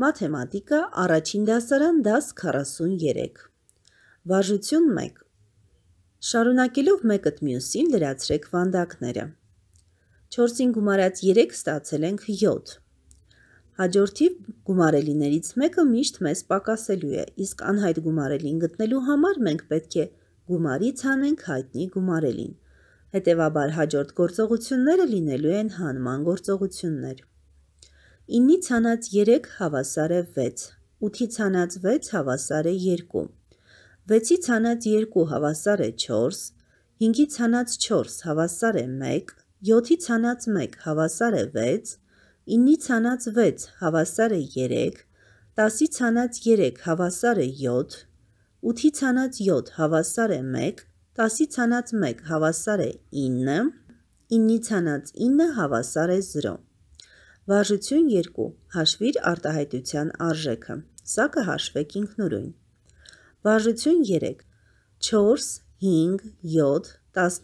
Մաթեմատիկա առաջին դասարան դաս 43։ Վարժություն 1։ Շարունակելով մեկըտ մյուսին լրացրեք վանդակները։ 4-ին գումարած 3 ստացել ենք 7։ Հաջորդիվ գումարելիներից մեկը միշտ մեզ պակասելու է, իսկ անհայտ գումարելին գտնելու համար մենք պետք է գումարից հանենք հայտնի գումարելին։ Հետևաբար հաջորդ գործողությունները լինելու են հանման գործողություններ։ 9-ի ցանած 3 հավասար է 6, 8-ի ցանած 6 հավասար է 2, 6-ի ցանած 2 հավասար է 4, 5-ի ցանած 4 հավասար է 1, 7-ի ցանած 1 հավասար է 6, 9-ի ցանած 6 հավասար է 3, 10-ի ցանած 3 հավասար է 7, 8-ի ցանած 7 հավասար է 1, 10-ի ցանած 1 հավասար է 9, 9-ի ցանած 9 հավասար է 0 Վարժություն 2. Հաշվիր արտահայտության արժեքը։ Սա կհաշվեք ինքնուրույն։ Վարժություն 3. 4, 5,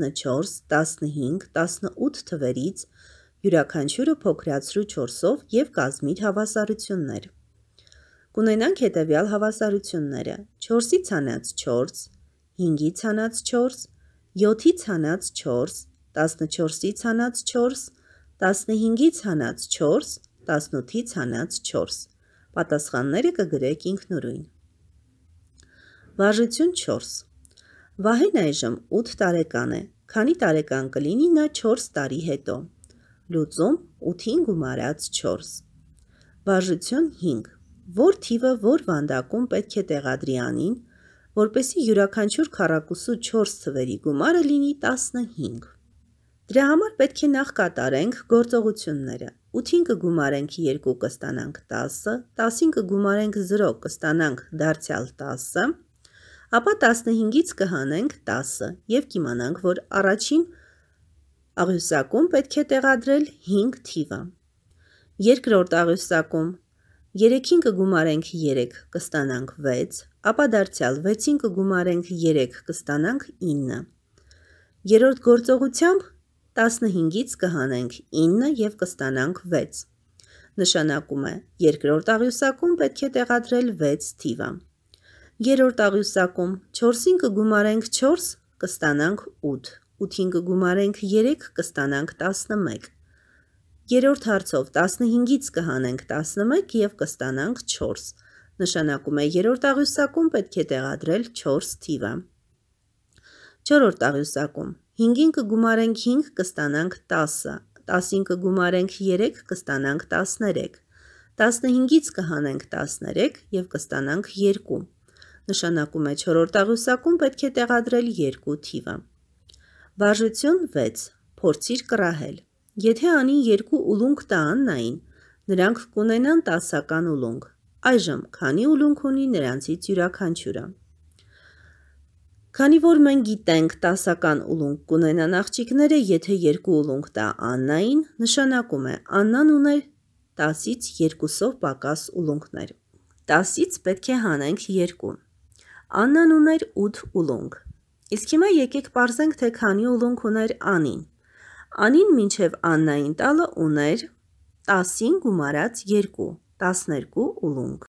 7, 14, 15, 18 թվերից յուրաքանչյուրը փոքրացրու 4-ով եւ կազմիր հավասարություններ։ Կունենանք հետեւյալ հավասարությունները. 4-ի ցանած 4, 5-ի ցանած 4, 7-ի ցանած 4, 14-ի ցանած 4 15-ից հանած 4, 18-ից հանած 4։ Պատասխանները կգրեք ինքնուրույն։ Վարժություն 4։ Վահեն այժմ 8 տարեկան է։ Քանի տարեկան կլինի նա 4 տարի հետո։ Լուծում 8-ին գումարած 4։ Վարժություն 5 որ թիվը որ վանդակում պետք է տեղադրի անին, որպեսի յուրաքանչյուր քառակուսու 4 թվերի գումարը լինի 15։ Դրա համար պետք է նախ կատարենք գործողությունները։ 8-ին կգումարենք 2 կստանանք 10, 10-ին կգումարենք 0 կստանանք դարձյալ 10, ապա 15-ից կհանենք 10 եւ կիմանանք, որ առաջին աղյուսակում պետք է տեղադրել 5 թիվը։ Երկրորդ աղյուսակում 3-ին կգումարենք 3 կստանանք 6, ապա դարձյալ 6-ին կգումարենք 3 կստանանք 9։ Երորդ գործողությամբ 15-ից կհանենք 9 և կստանանք 6։ Նշանակում է, երկրորդ աղյուսակում պետք է տեղադրել 6 թիվը։ Երորդ աղյուսակում 4-ին կգումարենք 4, կստանանք 8։ 8-ին կգումարենք 3, կստանանք 11։ Երորդ հարցով 15-ից կհանենք 11 և կստանանք 4։ Նշանակում է երորդ աղյուսակում պետք է տեղադրել 4 թիվը։ Չորորդ աղյուսակում 5-ին կգումարենք 5, կստանանք 10-ը, 10-ին կգումարենք 3, կստանանք 13, 15-ից կհանենք 13 և կստանանք 2, նշանակում է 4-րդ աղյուսակում պետք է տեղադրել 2 թիվը։ Վարժություն 6. Փորձիր կրահել։ Եթե անին 2 ուլունք տա աննային, նրանք կունենան տասական ուլունք։ Այժմ քանի ուլունք ունի նրանցից յուրաքանչյուրը։ Քանի որ մենք գիտենք տասական ուլունք կունենան աղջիկները, եթե երկու ուլունք տա Աննային, նշանակում է Աննան ուներ 10-ից 2-ով պակաս ուլունքներ։ 10-ից պետք է հանենք 2։ Աննան ուներ 8 ուլունք։ Իսկ հիմա եկեք parzենք, թե քանի ուլունք ուներ Անին։ Անին մինչև Աննային տալը ուներ 10-ին գումարած 2, 12 ուլունք։